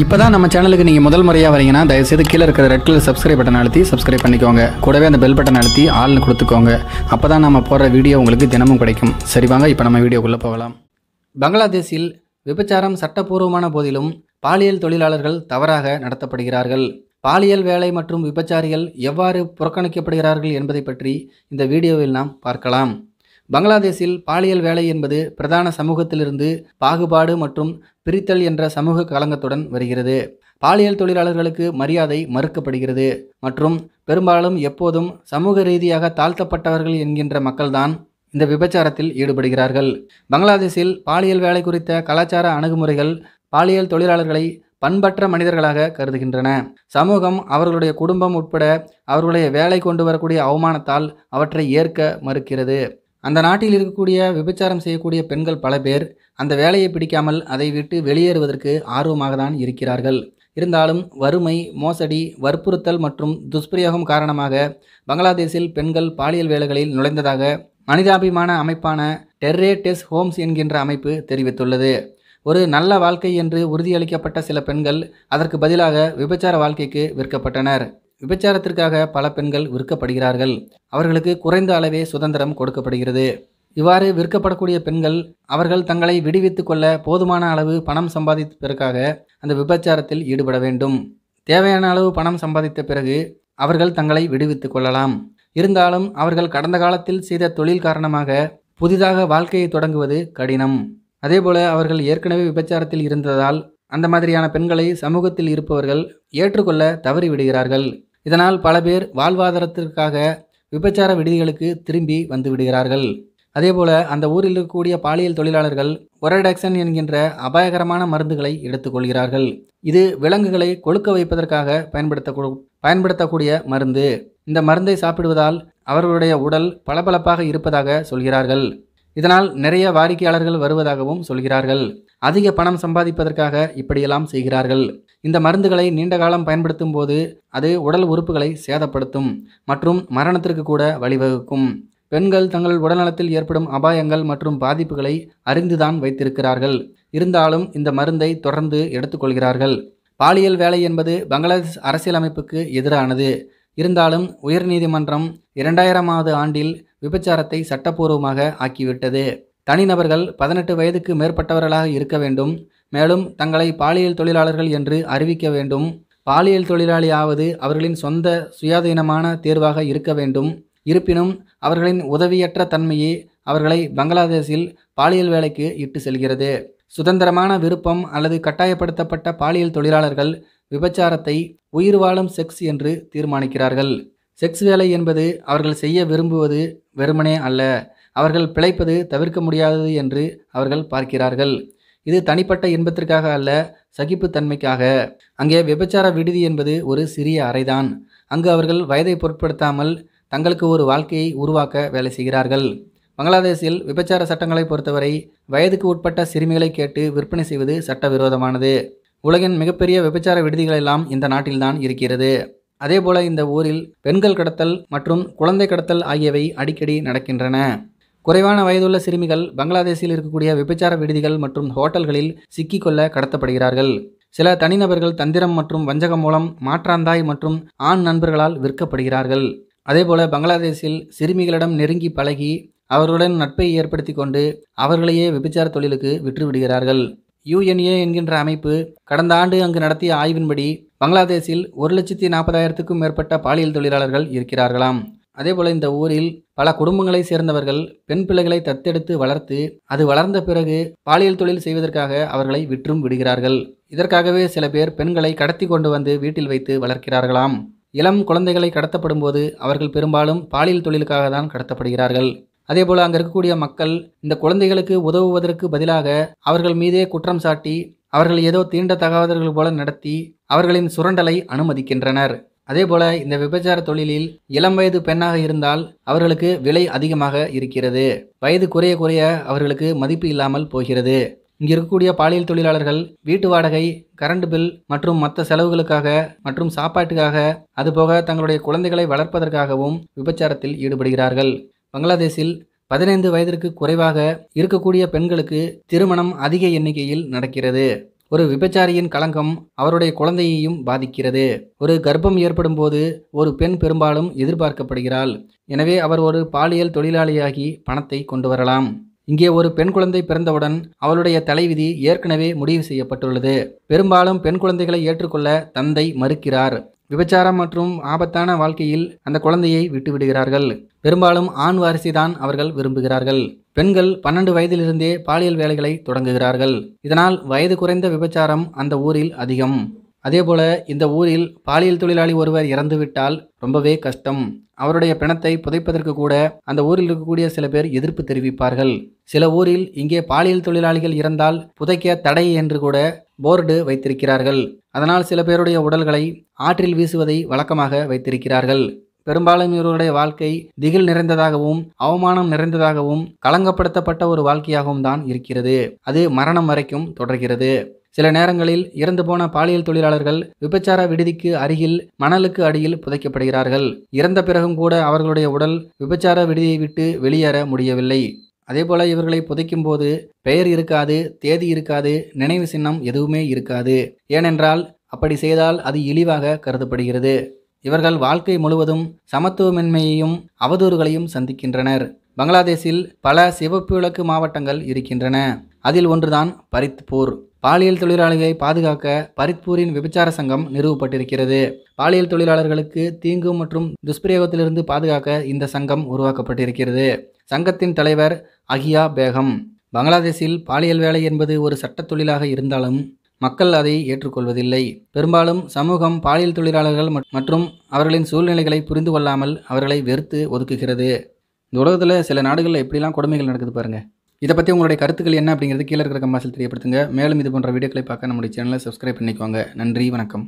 இப்போ தான் நம்ம சேனலுக்கு நீங்கள் முதல் முறையாக வரீங்கன்னா தயவுசெய்து கீழே இருக்கிற ரெட் கலர் சப்ஸ்கிரைப் பட்டன் அழுத்தி சப்ஸ்கிரைப் பண்ணிக்கோங்க கூடவே அந்த பெல் பட்டன் அழுத்தி ஆள்னு கொடுத்துக்கோங்க அப்போ தான் நம்ம போடுற வீடியோ உங்களுக்கு தினமும் கிடைக்கும் சரி வாங்க இப்போ நம்ம வீடியோக்குள்ளே போகலாம் பங்களாதேஷில் விபச்சாரம் சட்டப்பூர்வமான போதிலும் பாலியல் தொழிலாளர்கள் தவறாக நடத்தப்படுகிறார்கள் பாலியல் வேலை மற்றும் விபச்சாரிகள் எவ்வாறு புறக்கணிக்கப்படுகிறார்கள் என்பதை பற்றி இந்த வீடியோவில் நாம் பார்க்கலாம் பங்களாதேஷில் பாலியல் வேலை என்பது பிரதான சமூகத்திலிருந்து பாகுபாடு மற்றும் பிரித்தல் என்ற சமூக களங்கத்துடன் வருகிறது பாலியல் தொழிலாளர்களுக்கு மரியாதை மறுக்கப்படுகிறது மற்றும் பெரும்பாலும் எப்போதும் சமூக ரீதியாக தாழ்த்தப்பட்டவர்கள் என்கின்ற மக்கள்தான் இந்த விபச்சாரத்தில் ஈடுபடுகிறார்கள் பங்களாதேஷில் பாலியல் வேலை குறித்த கலாச்சார அணுகுமுறைகள் பாலியல் தொழிலாளர்களை பண்பற்ற மனிதர்களாக கருதுகின்றன சமூகம் அவர்களுடைய குடும்பம் உட்பட அவர்களுடைய வேலை கொண்டு வரக்கூடிய அவமானத்தால் அவற்றை ஏற்க மறுக்கிறது அந்த நாட்டில் இருக்கக்கூடிய விபச்சாரம் செய்யக்கூடிய பெண்கள் பல பேர் அந்த வேலையை பிடிக்காமல் அதை விட்டு வெளியேறுவதற்கு ஆர்வமாக தான் இருக்கிறார்கள் இருந்தாலும் வறுமை மோசடி வற்புறுத்தல் மற்றும் துஷ்பிரயோகம் காரணமாக பங்களாதேஷில் பெண்கள் பாலியல் வேலைகளில் நுழைந்ததாக மனிதாபிமான அமைப்பான டெர்ரே டெஸ் ஹோம்ஸ் என்கின்ற அமைப்பு தெரிவித்துள்ளது ஒரு நல்ல வாழ்க்கை என்று உறுதியளிக்கப்பட்ட சில பெண்கள் அதற்கு பதிலாக விபச்சார வாழ்க்கைக்கு விற்கப்பட்டனர் விபச்சாரத்திற்காக பல பெண்கள் விற்கப்படுகிறார்கள் அவர்களுக்கு குறைந்த அளவே சுதந்திரம் கொடுக்கப்படுகிறது இவ்வாறு விற்கப்படக்கூடிய பெண்கள் அவர்கள் தங்களை விடுவித்து கொள்ள போதுமான அளவு பணம் சம்பாதிப்பதற்காக அந்த விபச்சாரத்தில் ஈடுபட வேண்டும் தேவையான அளவு பணம் சம்பாதித்த பிறகு அவர்கள் தங்களை விடுவித்துக் கொள்ளலாம் இருந்தாலும் அவர்கள் கடந்த காலத்தில் செய்த தொழில் காரணமாக புதிதாக வாழ்க்கையை தொடங்குவது கடினம் அதேபோல அவர்கள் ஏற்கனவே விபச்சாரத்தில் இருந்ததால் அந்த மாதிரியான பெண்களை சமூகத்தில் இருப்பவர்கள் ஏற்றுக்கொள்ள தவறிவிடுகிறார்கள் இதனால் பல பேர் வாழ்வாதாரத்திற்காக விபச்சார விடுதிகளுக்கு திரும்பி வந்து விடுகிறார்கள் அதேபோல அந்த ஊரில் இருக்கக்கூடிய பாலியல் தொழிலாளர்கள் ஒரடாக்சன் என்கின்ற அபாயகரமான மருந்துகளை எடுத்துக்கொள்கிறார்கள் இது விலங்குகளை கொழுக்க வைப்பதற்காக பயன்படுத்த பயன்படுத்தக்கூடிய மருந்து இந்த மருந்தை சாப்பிடுவதால் அவர்களுடைய உடல் பளபளப்பாக இருப்பதாக சொல்கிறார்கள் இதனால் நிறைய வாடிக்கையாளர்கள் வருவதாகவும் சொல்கிறார்கள் அதிக பணம் சம்பாதிப்பதற்காக இப்படியெல்லாம் செய்கிறார்கள் இந்த மருந்துகளை நீண்ட காலம் பயன்படுத்தும் போது அது உடல் உறுப்புகளை சேதப்படுத்தும் மற்றும் மரணத்திற்கு கூட வழிவகுக்கும் பெண்கள் தங்கள் உடல்நலத்தில் ஏற்படும் அபாயங்கள் மற்றும் பாதிப்புகளை அறிந்துதான் வைத்திருக்கிறார்கள் இருந்தாலும் இந்த மருந்தை தொடர்ந்து எடுத்துக்கொள்கிறார்கள் பாலியல் வேலை என்பது பங்களாதேஷ் அரசியலமைப்புக்கு எதிரானது இருந்தாலும் உயர்நீதிமன்றம் இரண்டாயிரமாவது ஆண்டில் விபச்சாரத்தை சட்டப்பூர்வமாக ஆக்கிவிட்டது தனிநபர்கள் பதினெட்டு வயதுக்கு மேற்பட்டவர்களாக இருக்க வேண்டும் மேலும் தங்களை பாலியல் தொழிலாளர்கள் என்று அறிவிக்க வேண்டும் பாலியல் தொழிலாளியாவது அவர்களின் சொந்த சுயாதீனமான தேர்வாக இருக்க வேண்டும் இருப்பினும் அவர்களின் உதவியற்ற தன்மையே அவர்களை பங்களாதேஷில் பாலியல் வேலைக்கு இட்டு செல்கிறது சுதந்திரமான விருப்பம் அல்லது கட்டாயப்படுத்தப்பட்ட பாலியல் தொழிலாளர்கள் விபச்சாரத்தை உயிர் வாழும் செக்ஸ் என்று தீர்மானிக்கிறார்கள் செக்ஸ் வேலை என்பது அவர்கள் செய்ய விரும்புவது வெறுமனே அல்ல அவர்கள் பிழைப்பது தவிர்க்க முடியாதது என்று அவர்கள் பார்க்கிறார்கள் இது தனிப்பட்ட இன்பத்திற்காக அல்ல சகிப்புத்தன்மைக்காக அங்கே விபச்சார விடுதி என்பது ஒரு சிறிய அறைதான் அங்கு அவர்கள் வயதை பொருட்படுத்தாமல் தங்களுக்கு ஒரு வாழ்க்கையை உருவாக்க வேலை செய்கிறார்கள் பங்களாதேஷில் விபச்சார சட்டங்களை பொறுத்தவரை வயதுக்கு உட்பட்ட சிறுமிகளை கேட்டு விற்பனை செய்வது சட்டவிரோதமானது உலகின் மிகப்பெரிய விபச்சார விடுதிகளெல்லாம் இந்த நாட்டில்தான் இருக்கிறது அதேபோல இந்த ஊரில் பெண்கள் கடத்தல் மற்றும் குழந்தை கடத்தல் ஆகியவை அடிக்கடி நடக்கின்றன குறைவான வயதுள்ள சிறுமிகள் பங்களாதேஷில் இருக்கக்கூடிய விபச்சார விடுதிகள் மற்றும் ஹோட்டல்களில் சிக்கிக்கொள்ள கடத்தப்படுகிறார்கள் சில தனிநபர்கள் தந்திரம் மற்றும் வஞ்சகம் மூலம் மாற்றாந்தாய் மற்றும் ஆண் நண்பர்களால் விற்கப்படுகிறார்கள் அதேபோல பங்களாதேஷில் சிறுமிகளிடம் நெருங்கி பழகி அவர்களுடன் நட்பை ஏற்படுத்தி கொண்டு அவர்களையே விபச்சார தொழிலுக்கு விற்றுவிடுகிறார்கள் யுஎன்ஏ என்கின்ற அமைப்பு கடந்த ஆண்டு அங்கு நடத்திய ஆய்வின்படி பங்களாதேஷில் ஒரு லட்சத்தி நாற்பதாயிரத்துக்கும் மேற்பட்ட பாலியல் தொழிலாளர்கள் இருக்கிறார்களாம் அதேபோல் இந்த ஊரில் பல குடும்பங்களை சேர்ந்தவர்கள் பெண் பிள்ளைகளை தத்தெடுத்து வளர்த்து அது வளர்ந்த பிறகு பாலியல் தொழில் செய்வதற்காக அவர்களை விற்றும் விடுகிறார்கள் இதற்காகவே சில பேர் பெண்களை கடத்தி கொண்டு வந்து வீட்டில் வைத்து வளர்க்கிறார்களாம் இளம் குழந்தைகளை கடத்தப்படும் போது அவர்கள் பெரும்பாலும் பாலியல் தொழிலுக்காக தான் கடத்தப்படுகிறார்கள் அதேபோல் அங்கே இருக்கக்கூடிய மக்கள் இந்த குழந்தைகளுக்கு உதவுவதற்கு பதிலாக அவர்கள் மீதே குற்றம் சாட்டி அவர்கள் ஏதோ தீண்ட தகவல்கள் போல நடத்தி அவர்களின் சுரண்டலை அனுமதிக்கின்றனர் அதே போல இந்த விபச்சார தொழிலில் இளம் வயது பெண்ணாக இருந்தால் அவர்களுக்கு விலை அதிகமாக இருக்கிறது வயது குறைய குறைய அவர்களுக்கு மதிப்பு இல்லாமல் போகிறது இங்கே இருக்கக்கூடிய பாலியல் தொழிலாளர்கள் வீட்டு வாடகை கரண்ட் பில் மற்றும் மற்ற செலவுகளுக்காக மற்றும் சாப்பாட்டுக்காக அதுபோக தங்களுடைய குழந்தைகளை வளர்ப்பதற்காகவும் விபச்சாரத்தில் ஈடுபடுகிறார்கள் பங்களாதேஷில் பதினைந்து வயதிற்கு குறைவாக இருக்கக்கூடிய பெண்களுக்கு திருமணம் அதிக எண்ணிக்கையில் நடக்கிறது ஒரு விபச்சாரியின் களங்கம் அவருடைய குழந்தையையும் பாதிக்கிறது ஒரு கர்ப்பம் ஏற்படும் போது ஒரு பெண் பெரும்பாலும் எதிர்பார்க்கப்படுகிறாள் எனவே அவர் ஒரு பாலியல் தொழிலாளியாகி பணத்தை கொண்டு வரலாம் இங்கே ஒரு பெண் குழந்தை பிறந்தவுடன் அவளுடைய தலைவிதி ஏற்கனவே முடிவு செய்யப்பட்டுள்ளது பெரும்பாலும் பெண் குழந்தைகளை ஏற்றுக்கொள்ள தந்தை மறுக்கிறார் விபச்சாரம் மற்றும் ஆபத்தான வாழ்க்கையில் அந்த குழந்தையை விட்டுவிடுகிறார்கள் பெரும்பாலும் ஆண் தான் அவர்கள் விரும்புகிறார்கள் பெண்கள் பன்னெண்டு வயதிலிருந்தே பாலியல் வேலைகளை தொடங்குகிறார்கள் இதனால் வயது குறைந்த விபச்சாரம் அந்த ஊரில் அதிகம் அதேபோல இந்த ஊரில் பாலியல் தொழிலாளி ஒருவர் இறந்துவிட்டால் ரொம்பவே கஷ்டம் அவருடைய பிணத்தை புதைப்பதற்கு கூட அந்த ஊரில் இருக்கக்கூடிய சில பேர் எதிர்ப்பு தெரிவிப்பார்கள் சில ஊரில் இங்கே பாலியல் தொழிலாளிகள் இறந்தால் புதைக்க தடை என்று கூட போர்டு வைத்திருக்கிறார்கள் அதனால் சில பேருடைய உடல்களை ஆற்றில் வீசுவதை வழக்கமாக வைத்திருக்கிறார்கள் பெரும்பாலும் இவருடைய வாழ்க்கை திகில் நிறைந்ததாகவும் அவமானம் நிறைந்ததாகவும் களங்கப்படுத்தப்பட்ட ஒரு வாழ்க்கையாகவும் தான் இருக்கிறது அது மரணம் வரைக்கும் தொடர்கிறது சில நேரங்களில் இறந்து போன பாலியல் தொழிலாளர்கள் விபச்சார விடுதிக்கு அருகில் மணலுக்கு அடியில் புதைக்கப்படுகிறார்கள் இறந்த பிறகும் கூட அவர்களுடைய உடல் விபச்சார விடுதியை விட்டு வெளியேற முடியவில்லை அதேபோல இவர்களை புதைக்கும் போது பெயர் இருக்காது தேதி இருக்காது நினைவு சின்னம் எதுவுமே இருக்காது ஏனென்றால் அப்படி செய்தால் அது இழிவாக கருதப்படுகிறது இவர்கள் வாழ்க்கை முழுவதும் சமத்துவமின்மையையும் அவதூறுகளையும் சந்திக்கின்றனர் பங்களாதேஷில் பல சிவப்பு விளக்கு மாவட்டங்கள் இருக்கின்றன அதில் ஒன்றுதான் பரித்பூர் பாலியல் தொழிலாளிகளை பாதுகாக்க பரித்பூரின் விபச்சார சங்கம் நிறுவப்பட்டிருக்கிறது பாலியல் தொழிலாளர்களுக்கு தீங்கு மற்றும் துஷ்பிரயோகத்திலிருந்து பாதுகாக்க இந்த சங்கம் உருவாக்கப்பட்டிருக்கிறது சங்கத்தின் தலைவர் அகியா பேகம் பங்களாதேஷில் பாலியல் வேலை என்பது ஒரு சட்டத் தொழிலாக இருந்தாலும் மக்கள் அதை ஏற்றுக்கொள்வதில்லை பெரும்பாலும் சமூகம் பாலியல் தொழிலாளர்கள் மற்றும் அவர்களின் சூழ்நிலைகளை புரிந்து கொள்ளாமல் அவர்களை வெறுத்து ஒதுக்குகிறது இந்த உலகத்தில் சில நாடுகளில் எப்படிலாம் கொடுமைகள் நடக்குது பாருங்கள் இதை பற்றி உங்களுடைய கருத்துக்கள் என்ன அப்படிங்கிறது கீழே இருக்கிற கம்மாசில் தெரியப்படுத்துங்க மேலும் இது போன்ற வீடியோக்களை பார்க்க நம்முடைய சேனலை சப்ஸ்கிரைப் பண்ணிக்கோங்க நன்றி வணக்கம்